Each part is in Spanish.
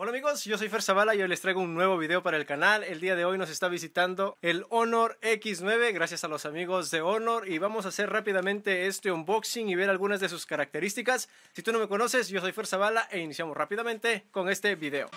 Hola amigos, yo soy Fer Zavala y hoy les traigo un nuevo video para el canal. El día de hoy nos está visitando el Honor X9 gracias a los amigos de Honor y vamos a hacer rápidamente este unboxing y ver algunas de sus características. Si tú no me conoces, yo soy Fer Zavala e iniciamos rápidamente con este video.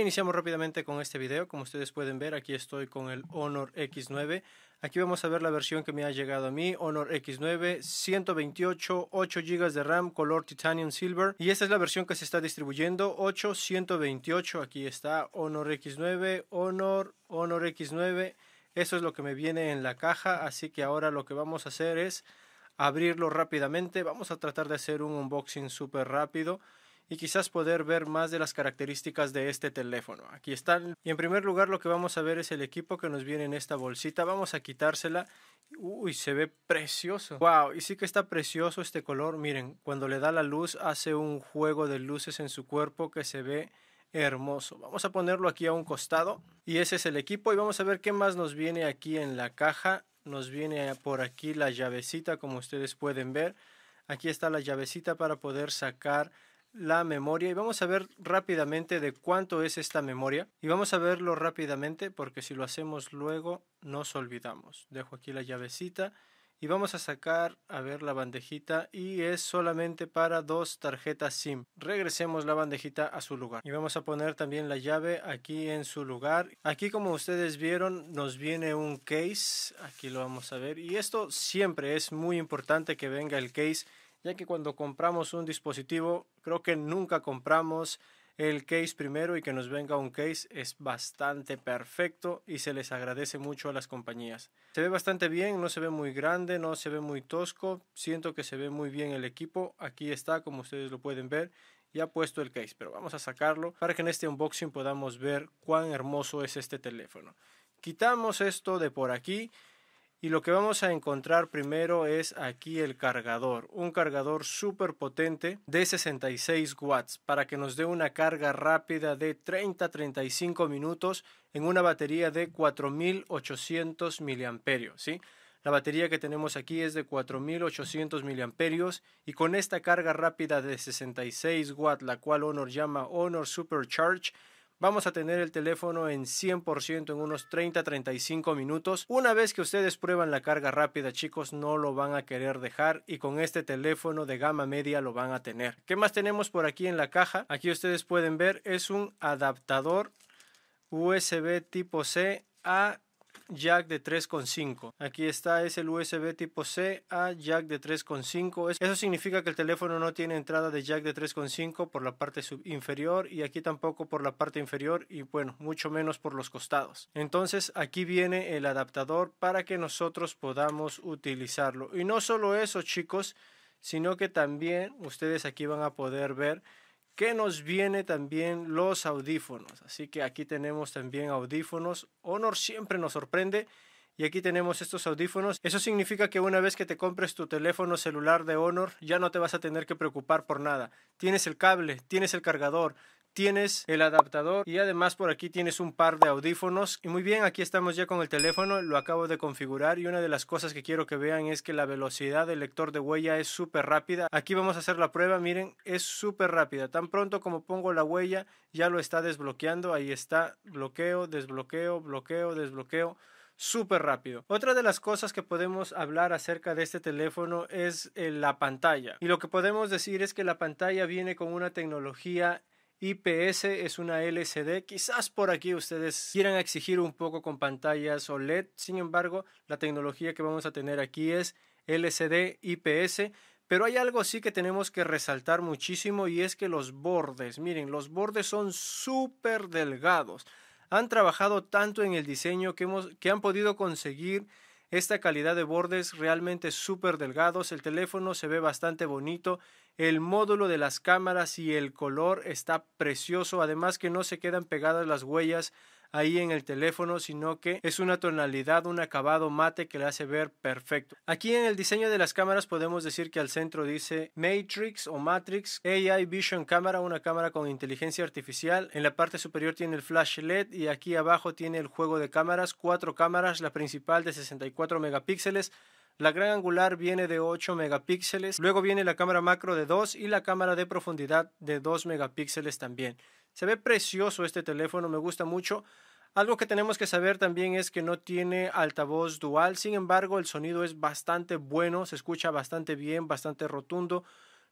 iniciamos rápidamente con este video. Como ustedes pueden ver, aquí estoy con el Honor X9. Aquí vamos a ver la versión que me ha llegado a mí, Honor X9, 128, 8 GB de RAM, color titanium silver. Y esta es la versión que se está distribuyendo, 8, 128. Aquí está Honor X9, Honor, Honor X9. Eso es lo que me viene en la caja, así que ahora lo que vamos a hacer es abrirlo rápidamente. Vamos a tratar de hacer un unboxing súper rápido y quizás poder ver más de las características de este teléfono. Aquí están. Y en primer lugar lo que vamos a ver es el equipo que nos viene en esta bolsita. Vamos a quitársela. Uy, se ve precioso. Wow, y sí que está precioso este color. Miren, cuando le da la luz hace un juego de luces en su cuerpo que se ve hermoso. Vamos a ponerlo aquí a un costado y ese es el equipo y vamos a ver qué más nos viene aquí en la caja. Nos viene por aquí la llavecita como ustedes pueden ver. Aquí está la llavecita para poder sacar la memoria y vamos a ver rápidamente de cuánto es esta memoria y vamos a verlo rápidamente porque si lo hacemos luego nos olvidamos. Dejo aquí la llavecita y vamos a sacar a ver la bandejita y es solamente para dos tarjetas SIM. Regresemos la bandejita a su lugar y vamos a poner también la llave aquí en su lugar. Aquí como ustedes vieron nos viene un case, aquí lo vamos a ver y esto siempre es muy importante que venga el case ya que cuando compramos un dispositivo, creo que nunca compramos el case primero y que nos venga un case es bastante perfecto y se les agradece mucho a las compañías. Se ve bastante bien, no se ve muy grande, no se ve muy tosco, siento que se ve muy bien el equipo, aquí está como ustedes lo pueden ver. Ya puesto el case, pero vamos a sacarlo para que en este unboxing podamos ver cuán hermoso es este teléfono. Quitamos esto de por aquí y lo que vamos a encontrar primero es aquí el cargador, un cargador super potente de 66 watts para que nos dé una carga rápida de 30-35 minutos en una batería de 4800 miliamperios, ¿sí? La batería que tenemos aquí es de 4800 miliamperios y con esta carga rápida de 66 watts, la cual Honor llama Honor Supercharge, Vamos a tener el teléfono en 100% en unos 30-35 minutos. Una vez que ustedes prueban la carga rápida, chicos, no lo van a querer dejar y con este teléfono de gama media lo van a tener. ¿Qué más tenemos por aquí en la caja? Aquí ustedes pueden ver es un adaptador USB tipo C a jack de 3.5. Aquí está, es el USB tipo C a jack de 3.5. Eso significa que el teléfono no tiene entrada de jack de 3.5 por la parte inferior y aquí tampoco por la parte inferior y bueno, mucho menos por los costados. Entonces aquí viene el adaptador para que nosotros podamos utilizarlo. Y no solo eso chicos, sino que también ustedes aquí van a poder ver que nos viene también los audífonos. Así que aquí tenemos también audífonos. Honor siempre nos sorprende. Y aquí tenemos estos audífonos. Eso significa que una vez que te compres tu teléfono celular de Honor, ya no te vas a tener que preocupar por nada. Tienes el cable, tienes el cargador, tienes el adaptador y además por aquí tienes un par de audífonos y muy bien aquí estamos ya con el teléfono lo acabo de configurar y una de las cosas que quiero que vean es que la velocidad del lector de huella es súper rápida aquí vamos a hacer la prueba miren es súper rápida tan pronto como pongo la huella ya lo está desbloqueando ahí está bloqueo desbloqueo bloqueo desbloqueo súper rápido. Otra de las cosas que podemos hablar acerca de este teléfono es eh, la pantalla. Y lo que podemos decir es que la pantalla viene con una tecnología IPS es una LCD. Quizás por aquí ustedes quieran exigir un poco con pantallas OLED. Sin embargo, la tecnología que vamos a tener aquí es LCD IPS. Pero hay algo sí que tenemos que resaltar muchísimo y es que los bordes, miren, los bordes son súper delgados. Han trabajado tanto en el diseño que, hemos, que han podido conseguir esta calidad de bordes realmente súper delgados, el teléfono se ve bastante bonito, el módulo de las cámaras y el color está precioso, además que no se quedan pegadas las huellas ahí en el teléfono, sino que es una tonalidad, un acabado mate que le hace ver perfecto. Aquí en el diseño de las cámaras podemos decir que al centro dice Matrix o Matrix AI Vision Camera, una cámara con inteligencia artificial. En la parte superior tiene el flash LED y aquí abajo tiene el juego de cámaras, cuatro cámaras, la principal de 64 megapíxeles. La gran angular viene de 8 megapíxeles, luego viene la cámara macro de 2 y la cámara de profundidad de 2 megapíxeles también. Se ve precioso este teléfono, me gusta mucho. Algo que tenemos que saber también es que no tiene altavoz dual, sin embargo el sonido es bastante bueno, se escucha bastante bien, bastante rotundo.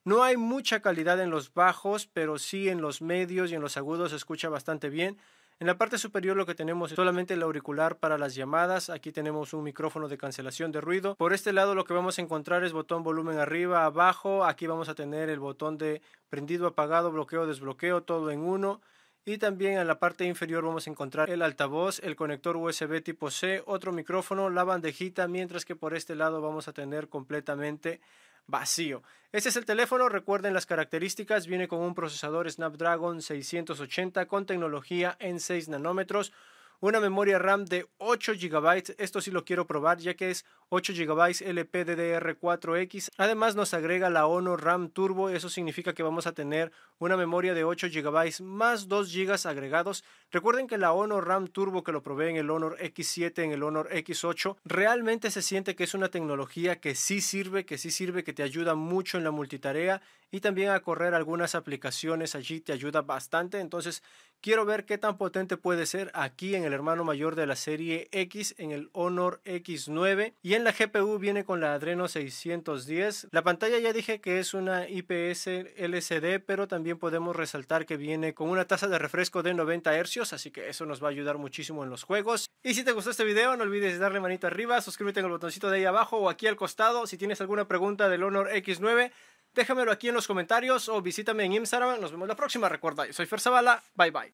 No hay mucha calidad en los bajos, pero sí en los medios y en los agudos se escucha bastante bien. En la parte superior lo que tenemos es solamente el auricular para las llamadas. Aquí tenemos un micrófono de cancelación de ruido. Por este lado lo que vamos a encontrar es botón volumen arriba, abajo. Aquí vamos a tener el botón de prendido, apagado, bloqueo, desbloqueo, todo en uno. Y también en la parte inferior vamos a encontrar el altavoz, el conector USB tipo C, otro micrófono, la bandejita, mientras que por este lado vamos a tener completamente vacío. ese es el teléfono, recuerden las características, viene con un procesador Snapdragon 680 con tecnología en 6 nanómetros, una memoria RAM de 8 GB, esto sí lo quiero probar ya que es 8 GB LPDDR4X, además nos agrega la Honor RAM Turbo, eso significa que vamos a tener una memoria de 8 GB más 2 GB agregados, recuerden que la Honor RAM Turbo que lo probé en el Honor X7, en el Honor X8, realmente se siente que es una tecnología que sí sirve, que sí sirve, que te ayuda mucho en la multitarea y también a correr algunas aplicaciones allí te ayuda bastante, entonces Quiero ver qué tan potente puede ser aquí en el hermano mayor de la serie X, en el Honor X9. Y en la GPU viene con la Adreno 610. La pantalla ya dije que es una IPS LCD, pero también podemos resaltar que viene con una tasa de refresco de 90 Hz, así que eso nos va a ayudar muchísimo en los juegos. Y si te gustó este video, no olvides darle manita arriba, suscríbete en el botoncito de ahí abajo o aquí al costado. Si tienes alguna pregunta del Honor X9, déjamelo aquí en los comentarios o visítame en Instagram. Nos vemos la próxima. Recuerda, yo soy Fer Zavala. Bye bye.